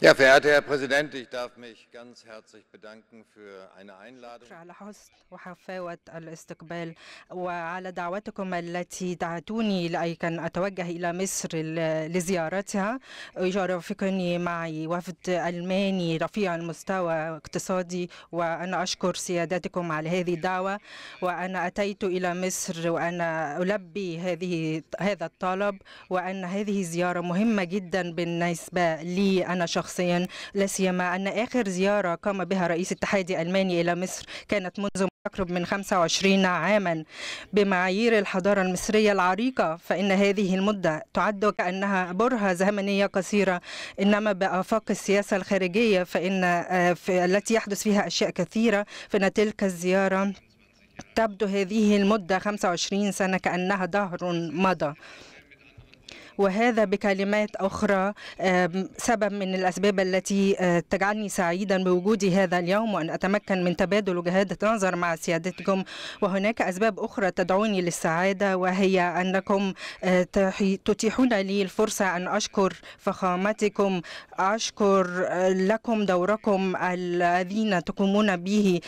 Ja, verehrter Herr Präsident, ich darf mich ganz herzlich bedanken für eine Einladung. على حسن وحفاوة الاستقبال وعلى دعوتكم التي دعتوني لأي كان أتوجه إلى مصر لزيارتها يرافقني معي وفد ألماني رفيع المستوى اقتصادي وأنا أشكر سيادتكم على هذه الدعوة وأنا أتيت إلى مصر وأنا ألبي هذه هذا الطلب وأن هذه زيارة مهمة جدا بالنسبة لي أنا شخصيا شخصيا لا سيما أن آخر زيارة قام بها رئيس الاتحاد الألماني إلى مصر كانت منذ أقرب من 25 عاما بمعايير الحضارة المصرية العريقة فإن هذه المدة تعد كأنها برهة زمنية قصيرة إنما بآفاق السياسة الخارجية فإن آه، في التي يحدث فيها أشياء كثيرة فإن تلك الزيارة تبدو هذه المدة 25 سنة كأنها دهر مضى وهذا بكلمات أخرى سبب من الأسباب التي تجعلني سعيدا بوجودي هذا اليوم وأن أتمكن من تبادل وجهات نظر مع سيادتكم وهناك أسباب أخرى تدعوني للسعادة وهي أنكم تتيحون لي الفرصة أن أشكر فخامتكم أشكر لكم دوركم الذين تقومون به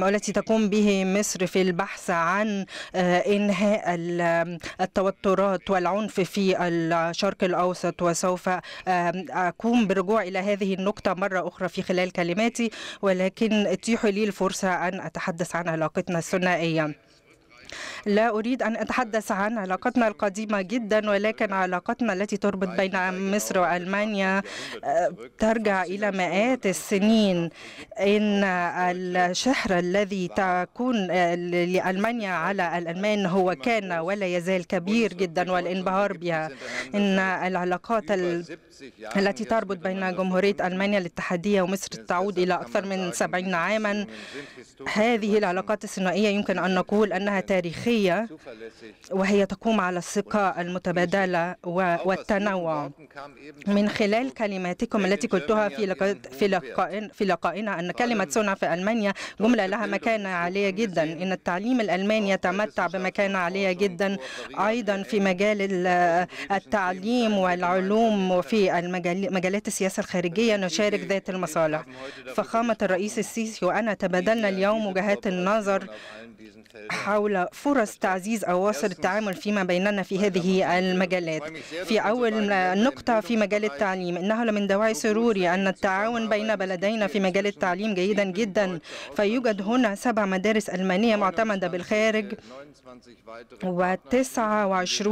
والتي تقوم به مصر في البحث عن إنهاء التوترات والعنف في الشرق الأوسط وسوف أقوم بالرجوع إلى هذه النقطة مرة أخرى في خلال كلماتي ولكن اتيحوا لي الفرصة أن أتحدث عن علاقتنا الثنائية لا أريد أن أتحدث عن علاقتنا القديمة جدا ولكن علاقتنا التي تربط بين مصر وألمانيا آه، ترجع إلى مئات السنين إن الشحر الذي تكون آه، لألمانيا على الألمان هو كان ولا يزال كبير جدا والانبهار بها إن العلاقات التي تربط بين جمهورية ألمانيا الاتحادية ومصر تعود إلى أكثر من 70 عاما هذه العلاقات الثنائية يمكن أن نقول أنها تاريخية الدولية وهي تقوم على الثقة المتبادلة والتنوع من خلال كلماتكم التي قلتها في لقاء في لقائنا أن كلمة صنع في ألمانيا جملة لها مكانة عالية جدا إن التعليم الألماني يتمتع بمكانة عالية جدا أيضا في مجال التعليم والعلوم وفي مجالات السياسة الخارجية نشارك ذات المصالح فخامة الرئيس السيسي وأنا تبادلنا اليوم وجهات النظر حول فرص تعزيز أواصر التعامل فيما بيننا في هذه المجالات في أول نقطة في مجال التعليم إنه لمن دواعي سروري أن التعاون بين بلدينا في مجال التعليم جيدا جدا فيوجد هنا سبع مدارس ألمانية معتمدة بالخارج و29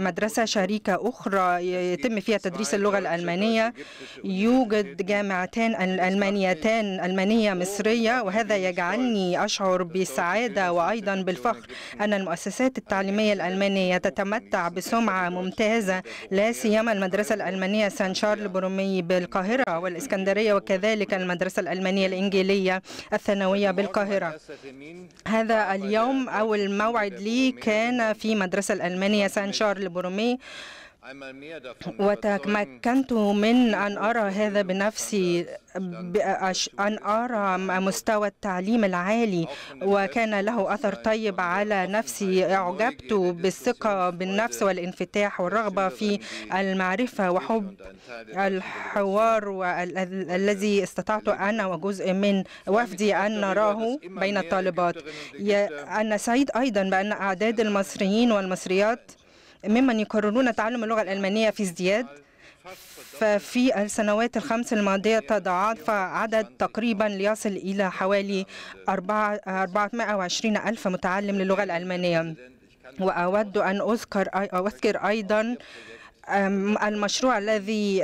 مدرسة شريكة أخرى يتم فيها تدريس اللغة الألمانية يوجد جامعتان ألمانيتان ألمانية مصرية وهذا يجعلني أشعر بسعادة و أيضا بالفخر أن المؤسسات التعليمية الألمانية تتمتع بسمعة ممتازة لا سيما المدرسة الألمانية سان شارل برومي بالقاهرة والإسكندرية وكذلك المدرسة الألمانية الإنجيلية الثانوية بالقاهرة هذا اليوم أو الموعد لي كان في مدرسة الألمانية سان شارل برومي وتمكنت من أن أرى هذا بنفسي أن أرى مستوى التعليم العالي وكان له أثر طيب على نفسي أعجبت بالثقة بالنفس والانفتاح والرغبة في المعرفة وحب الحوار الذي استطعت أنا وجزء من وفدي أن نراه بين الطالبات أنا سعيد أيضا بأن أعداد المصريين والمصريات ممن يقررون تعلم اللغة الألمانية في ازدياد ففي السنوات الخمس الماضية تضاعف عدد تقريبا ليصل إلى حوالي 420 ألف متعلم للغة الألمانية وأود أن أذكر أذكر أيضا المشروع الذي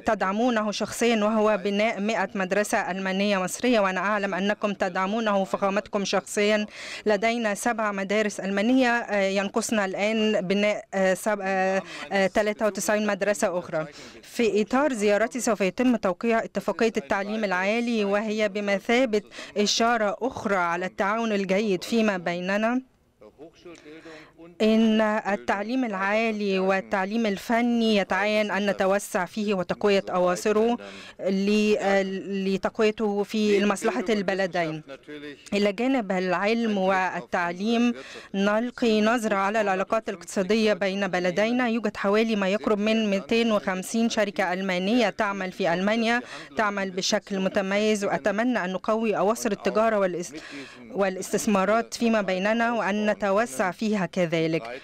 تدعمونه شخصيا وهو بناء 100 مدرسة ألمانية مصرية وأنا أعلم أنكم تدعمونه فخامتكم شخصيا لدينا سبع مدارس ألمانية أه، ينقصنا الآن بناء 93 أه، أه، مدرسة أخرى في إطار زيارتي سوف يتم توقيع اتفاقية التعليم العالي وهي بمثابة إشارة أخرى على التعاون الجيد فيما بيننا إن التعليم العالي والتعليم الفني يتعين أن نتوسع فيه وتقوية أواصره لتقويته في مصلحة البلدين إلى جانب العلم والتعليم نلقي نظرة على العلاقات الاقتصادية بين بلدينا يوجد حوالي ما يقرب من 250 شركة ألمانية تعمل في ألمانيا تعمل بشكل متميز وأتمنى أن نقوي أواصر التجارة والاستثمارات فيما بيننا وأن نتوسع فيها كذلك ذلك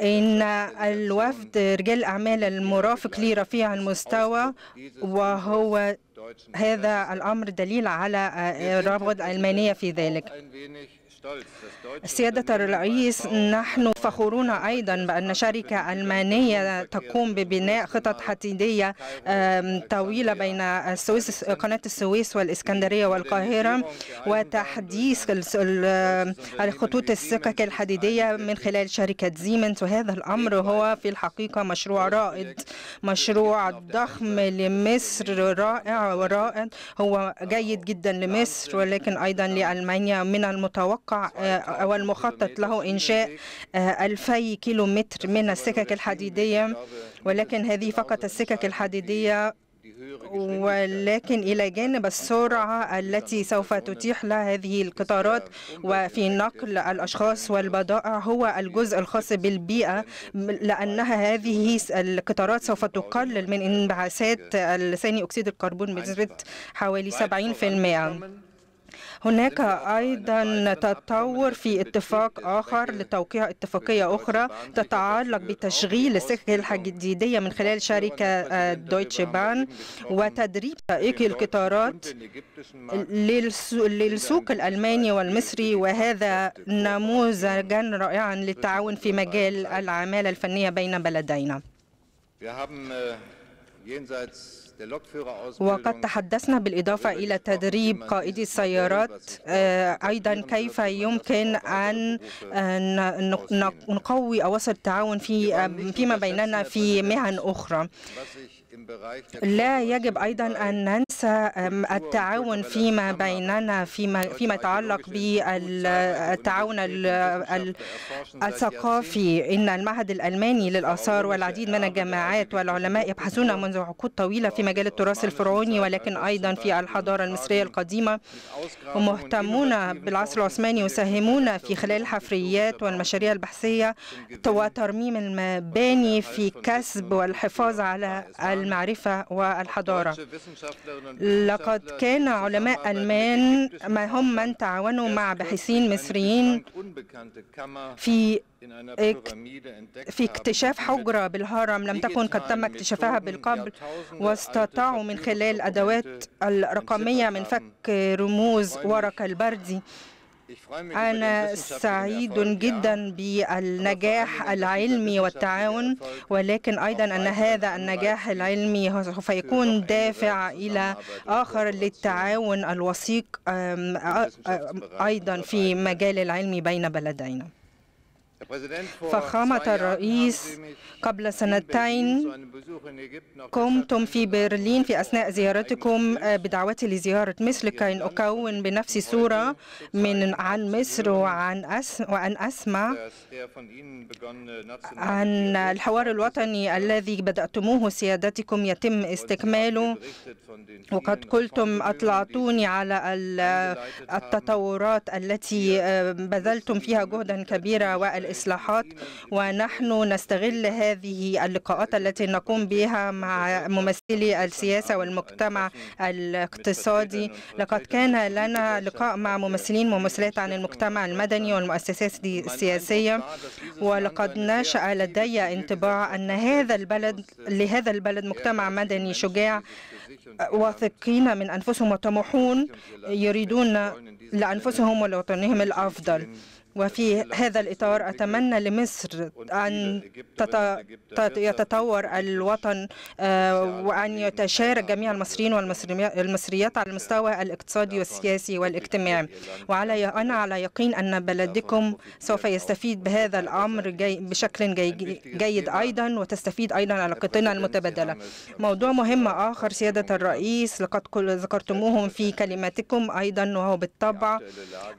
إن الوفد رجال الأعمال المرافق لي رفيع المستوى وهو هذا الأمر دليل على الرغبة الألمانية في ذلك سيادة الرئيس نحن فخورون أيضا بأن شركة ألمانية تقوم ببناء خطط حديدية طويلة بين السويس قناة السويس والإسكندرية والقاهرة وتحديث الخطوط السكك الحديدية من خلال شركة زيمنت وهذا الأمر هو في الحقيقة مشروع رائد مشروع ضخم لمصر رائع ورائد هو جيد جدا لمصر ولكن أيضا لألمانيا من المتوقع أو آه، المخطط له إنشاء 2000 آه، كيلومتر من السكك الحديدية ولكن هذه فقط السكك الحديدية ولكن إلى جانب السرعة التي سوف تتيح لها هذه القطارات وفي نقل الأشخاص والبضائع هو الجزء الخاص بالبيئة لأنها هذه القطارات سوف تقلل من انبعاثات ثاني أكسيد الكربون بنسبة حوالي 70%. هناك أيضا تطور في اتفاق آخر لتوقيع اتفاقية أخرى تتعلق بتشغيل سكة الحديدية من خلال شركة دويتشي آه، بان وتدريب سائقي القطارات للسوق الألماني والمصري وهذا نموذجا رائعا للتعاون في مجال العمالة الفنية بين بلدينا. وقد تحدثنا بالإضافة إلى تدريب قائدي السيارات آه، أيضا كيف يمكن أن آه، نقوي أواصر التعاون في آه، فيما بيننا في مهن أخرى لا يجب أيضا أن ننسى التعاون فيما بيننا فيما, فيما يتعلق بالتعاون الثقافي إن المعهد الألماني للآثار والعديد من الجامعات والعلماء يبحثون منذ عقود طويلة في مجال التراث الفرعوني ولكن أيضا في الحضارة المصرية القديمة ومهتمون بالعصر العثماني يساهمون في خلال الحفريات والمشاريع البحثية وترميم المباني في كسب والحفاظ على الم المعرفة والحضارة لقد كان علماء ألمان ما هم من تعاونوا مع باحثين مصريين في في اكتشاف حجرة بالهرم لم تكن قد تم اكتشافها بالقبل واستطاعوا من خلال أدوات الرقمية من فك رموز ورق البردي أنا سعيد جدا بالنجاح العلمي والتعاون ولكن أيضا أن هذا النجاح العلمي سوف يكون دافع إلى آخر للتعاون الوثيق أيضا في مجال العلمي بين بلدينا فخامة الرئيس قبل سنتين قمتم في برلين في أثناء زيارتكم آه، بدعوتي لزيارة مصر لكي أكون بنفسي صورة من عن مصر وعن أس وأن أسمع عن الحوار الوطني الذي بدأتموه سيادتكم يتم استكماله وقد قلتم أطلعتوني على التطورات التي آه، بذلتم فيها جهدا كبيرا والإسلام الإصلاحات ونحن نستغل هذه اللقاءات التي نقوم بها مع ممثلي السياسة والمجتمع الاقتصادي لقد كان لنا لقاء مع ممثلين وممثلات عن المجتمع المدني والمؤسسات السياسية ولقد نشأ لدي انطباع أن هذا البلد لهذا البلد مجتمع مدني شجاع واثقين من أنفسهم وطموحون يريدون لأنفسهم ولوطنهم الأفضل وفي هذا الإطار أتمنى لمصر أن يتطور الوطن آه، وأن يتشارك جميع المصريين والمصريات على المستوى الاقتصادي والسياسي والاجتماعي وعلى أنا على يقين أن بلدكم سوف يستفيد بهذا الأمر بشكل جيد أيضا وتستفيد أيضا علاقتنا المتبادلة موضوع مهم آخر سيادة الرئيس لقد ذكرتموهم في كلماتكم أيضا وهو بالطبع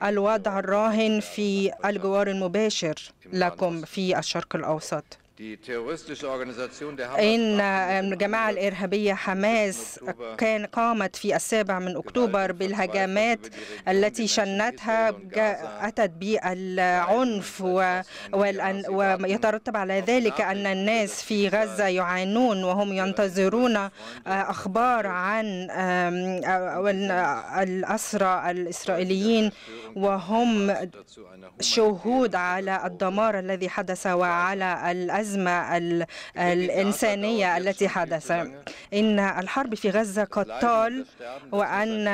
الوضع الراهن في في الجوار المباشر لكم في الشرق الأوسط إن الجماعة الإرهابية حماس كان قامت في السابع من أكتوبر بالهجمات التي شنتها أتت بالعنف ويترتب على ذلك أن الناس في غزة يعانون وهم ينتظرون آه، أخبار عن آه، الأسرى الإسرائيليين وهم شهود على الدمار الذي حدث وعلى الأسرى الأزمة الإنسانية التي حدثت إن الحرب في غزة قد طال وأن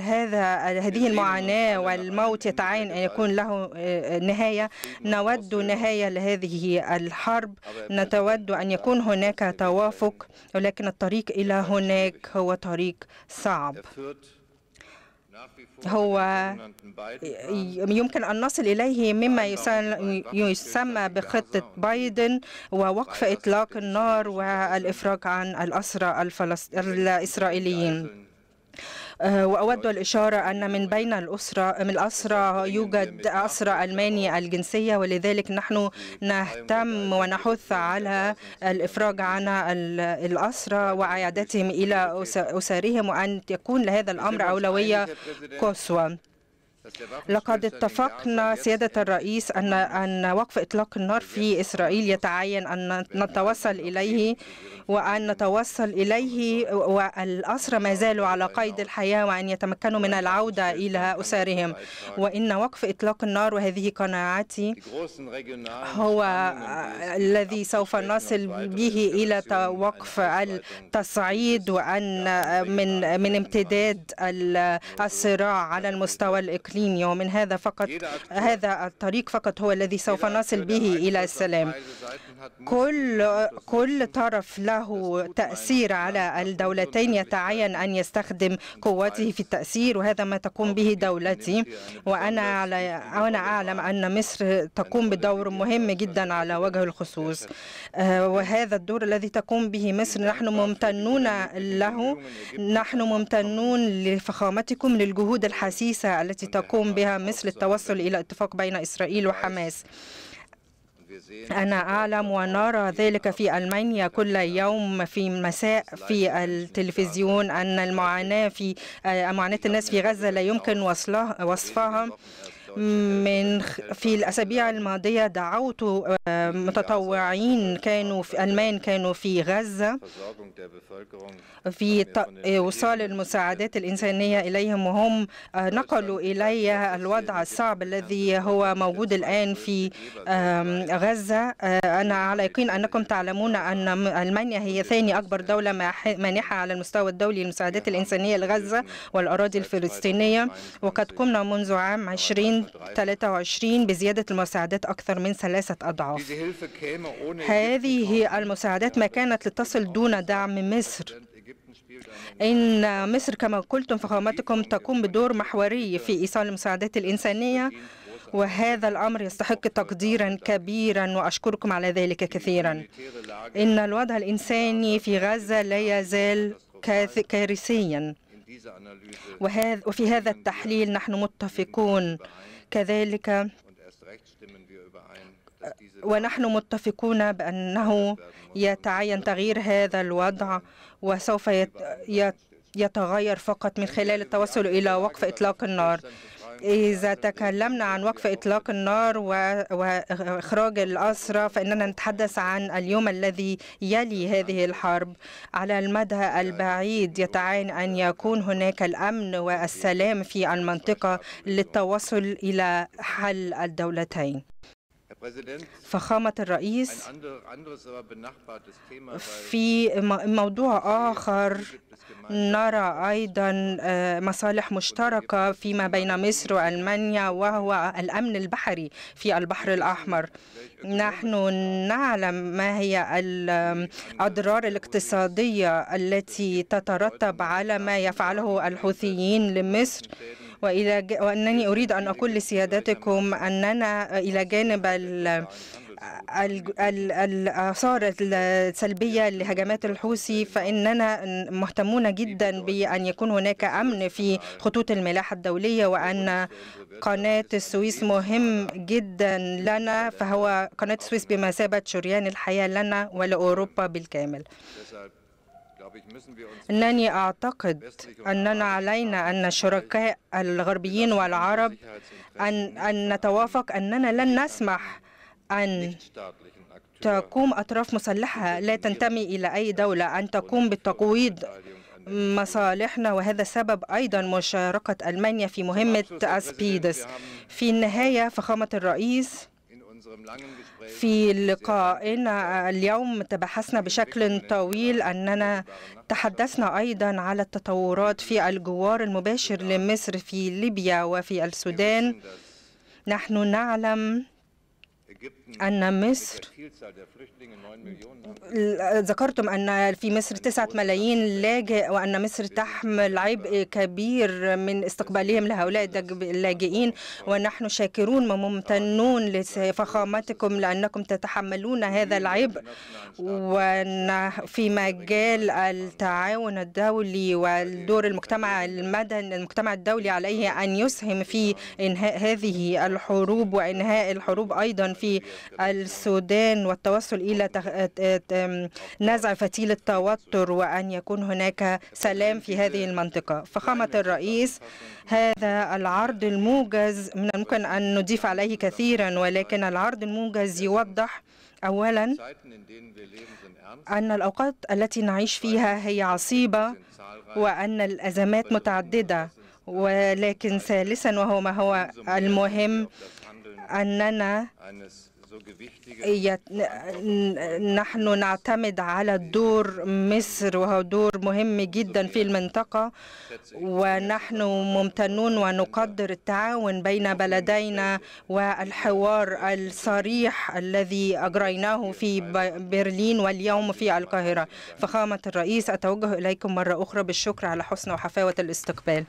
هذا هذه المعاناة والموت يتعين أن يكون له آه، نهاية نود نهاية لهذه الحرب نتود أن يكون هناك توافق ولكن الطريق إلى هناك هو طريق صعب هو يمكن أن نصل إليه مما يسمى بخطة بايدن ووقف إطلاق النار والإفراج عن الأسرى الإسرائيليين آه، وأود الإشارة أن من بين الأسرة من الأسرى يوجد أسرى ألماني الجنسية ولذلك نحن نهتم ونحث على الإفراج عن الأسرى وعيادتهم إلى أسرهم وأن يكون لهذا الأمر أولوية قصوى لقد اتفقنا سيادة الرئيس أن أن وقف إطلاق النار في إسرائيل يتعين أن نتوصل إليه وأن نتوصل إليه والأسرى ما زالوا على قيد الحياة وأن يتمكنوا من العودة إلى أسرهم وإن وقف إطلاق النار وهذه قناعتي هو الذي سوف نصل به إلى وقف التصعيد وأن من من امتداد الصراع على المستوى الإقليمي الإقليمي ومن هذا فقط هذا الطريق فقط هو الذي سوف نصل به إلى السلام كل كل طرف له تأثير على الدولتين يتعين أن يستخدم قوته في التأثير وهذا ما تقوم به دولتي وأنا على أنا أعلم أن مصر تقوم بدور مهم جدا على وجه الخصوص آه، وهذا الدور الذي تقوم به مصر نحن ممتنون له نحن ممتنون لفخامتكم للجهود الحسيسة التي تقوم يقوم بها مثل التوصل إلى اتفاق بين إسرائيل وحماس أنا أعلم ونرى ذلك في ألمانيا كل يوم في مساء في التلفزيون أن المعاناة في آه، معاناة الناس في غزة لا يمكن وصفها من في الأسابيع الماضية دعوت آه، متطوعين كانوا في ألمان كانوا في غزة في إيصال المساعدات الإنسانية إليهم وهم آه، نقلوا إلي الوضع الصعب الذي هو موجود الآن في غزة آه، أنا على يقين أنكم تعلمون أن ألمانيا هي ثاني أكبر دولة مانحة على المستوى الدولي للمساعدات الإنسانية لغزة والأراضي الفلسطينية وقد قمنا منذ عام 20 2023 23 بزيادة المساعدات أكثر من ثلاثة أضعاف هذه المساعدات ما كانت لتصل دون دعم مصر إن مصر كما قلتم في قامتكم تقوم بدور محوري في إيصال المساعدات الإنسانية وهذا الأمر يستحق تقديرا كبيرا وأشكركم على ذلك كثيرا إن الوضع الإنساني في غزة لا يزال كارثيا وهذا وفي هذا التحليل نحن متفقون كذلك ونحن متفقون بأنه يتعين تغيير هذا الوضع وسوف يتغير فقط من خلال التوصل إلى وقف إطلاق النار إذا تكلمنا عن وقف إطلاق النار وإخراج الأسرى فإننا نتحدث عن اليوم الذي يلي هذه الحرب على المدى البعيد يتعين أن يكون هناك الأمن والسلام في المنطقة للتوصل إلى حل الدولتين فخامة الرئيس في موضوع آخر نرى أيضا آه، مصالح مشتركة فيما بين مصر وألمانيا وهو الأمن البحري في البحر الأحمر نحن نعلم ما هي الأضرار الاقتصادية التي تترتب على ما يفعله الحوثيين لمصر وإلى وأنني أريد أن أقول لسيادتكم أننا إلى جانب الآثار السلبية لهجمات الحوثي فإننا مهتمون جدا بأن يكون هناك أمن في خطوط الملاحة الدولية وأن قناة السويس مهم جدا لنا فهو قناة السويس بمثابة شريان الحياة لنا ولأوروبا بالكامل أنني أعتقد أننا علينا أن الشركاء الغربيين والعرب أن, أن نتوافق أننا لن نسمح أن تقوم أطراف مسلحة لا تنتمي إلى أي دولة أن تقوم بالتقويض مصالحنا وهذا سبب أيضا مشاركة ألمانيا في مهمة أسبيدس في النهاية فخامة الرئيس في لقائنا äh, اليوم تبحثنا بشكل طويل أننا تحدثنا أيضا على التطورات في الجوار المباشر لمصر في ليبيا وفي السودان نحن نعلم أن مصر ذكرتم أن في مصر 9 ملايين لاجئ وأن مصر تحمل عبء كبير من استقبالهم لهؤلاء اللاجئين ونحن شاكرون وممتنون لفخامتكم لأنكم تتحملون هذا العبء وفي مجال التعاون الدولي والدور المجتمع المدني المجتمع الدولي عليه أن يسهم في إنهاء هذه الحروب وإنهاء الحروب أيضا في السودان والتوصل إلى آه، آه، آه، نزع فتيل التوتر وأن يكون هناك سلام في هذه المنطقة فخامة الرئيس هذا العرض الموجز من الممكن أن نضيف عليه كثيرا ولكن العرض الموجز يوضح أولا أن الأوقات التي نعيش فيها هي عصيبة وأن الأزمات متعددة ولكن ثالثا وهو ما هو المهم أننا نحن نعتمد على دور مصر وهو دور مهم جدا في المنطقة ونحن ممتنون ونقدر التعاون بين بلدينا والحوار الصريح الذي أجريناه في برلين واليوم في القاهرة فخامة الرئيس أتوجه إليكم مرة أخرى بالشكر على حسن وحفاوة الاستقبال